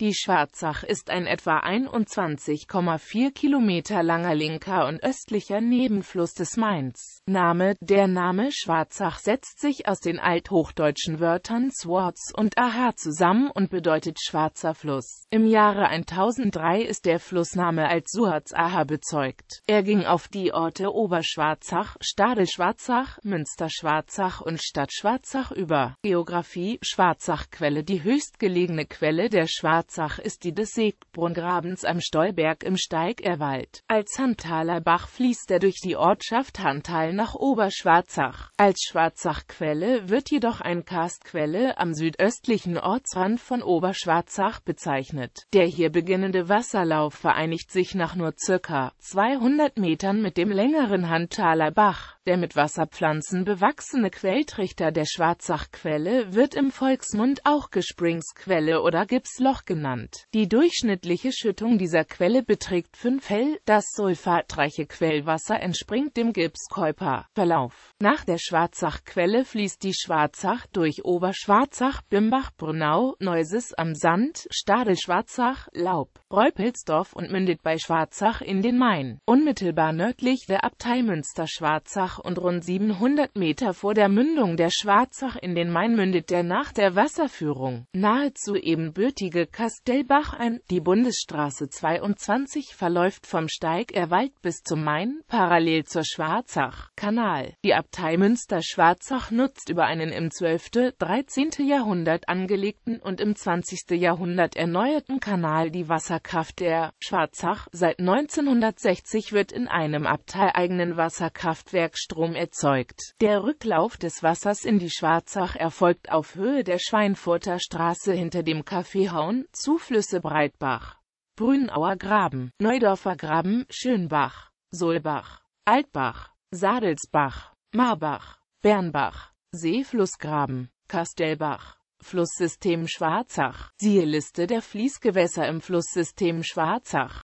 Die Schwarzach ist ein etwa 21,4 Kilometer langer linker und östlicher Nebenfluss des Mains. Name Der Name Schwarzach setzt sich aus den althochdeutschen Wörtern Swartz und Aha zusammen und bedeutet schwarzer Fluss. Im Jahre 1003 ist der Flussname als Suhaz Aha bezeugt. Er ging auf die Orte Oberschwarzach, Stadelschwarzach, Münsterschwarzach und Stadtschwarzach über. Geografie Schwarzach Quelle Die höchstgelegene Quelle der Schwarzach Harzach ist die des Segbrunngrabens am Stolberg im Steigerwald. Als Hantaler Bach fließt er durch die Ortschaft Hantal nach Oberschwarzach. Als Schwarzachquelle wird jedoch ein Karstquelle am südöstlichen Ortsrand von Oberschwarzach bezeichnet. Der hier beginnende Wasserlauf vereinigt sich nach nur ca. 200 Metern mit dem längeren Handtaler Bach. Der mit Wasserpflanzen bewachsene Quelltrichter der Schwarzachquelle wird im Volksmund auch Gespringsquelle oder Gipsloch genannt. Die durchschnittliche Schüttung dieser Quelle beträgt 5 Hell. Das sulfatreiche Quellwasser entspringt dem Gipskäuper-Verlauf. Nach der Schwarzachquelle fließt die Schwarzach durch Oberschwarzach, Bimbach, Brunau, Neuses am Sand, Stadelschwarzach, Laub, Reupelsdorf und mündet bei Schwarzach in den Main. Unmittelbar nördlich der Abtei Münster-Schwarzach und rund 700 Meter vor der Mündung der Schwarzach in den Main mündet der nach der Wasserführung nahezu ebenbürtige Kastellbach ein. Die Bundesstraße 22 verläuft vom Steig Erwald bis zum Main, parallel zur Schwarzach-Kanal. Die Abtei Münster-Schwarzach nutzt über einen im 12., 13. Jahrhundert angelegten und im 20. Jahrhundert erneuerten Kanal die Wasserkraft der Schwarzach. Seit 1960 wird in einem abteieigenen Wasserkraftwerk Rückstrom erzeugt. Der Rücklauf des Wassers in die Schwarzach erfolgt auf Höhe der Schweinfurter Straße hinter dem Café Zuflüsse Breitbach, Brünauer Graben, Neudorfer Graben, Schönbach, Solbach, Altbach, Sadelsbach, Marbach, Bernbach, Seeflussgraben, Kastellbach. Flusssystem Schwarzach. Siehe Liste der Fließgewässer im Flusssystem Schwarzach.